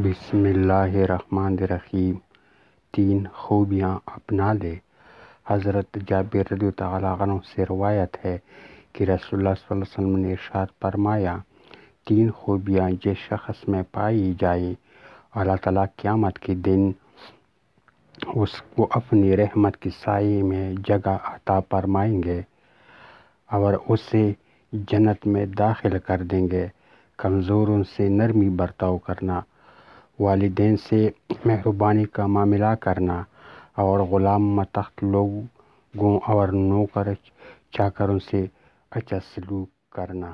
بسم اللہ الرحمن الرحیم تین خوبیاں اپنا لے حضرت جابر رضی تعالیٰ عنہ سے روایت ہے کہ رسول اللہ صلی اللہ علیہ وسلم نے ارشاد فرمایا تین خوبیاں جس شخص میں پائی جائیں اللہ تعالیٰ قیامت کے دن اس کو اپنی رحمت کی سائے میں جگہ عطا فرمائیں گے اور اسے جنت میں داخل کر دیں گے کمزوروں سے نرمی برتاؤ کرنا والدین سے مہربانی کا معاملہ کرنا اور غلام متخت لوگوں اور نوکر چاکروں سے اچھا سلوک کرنا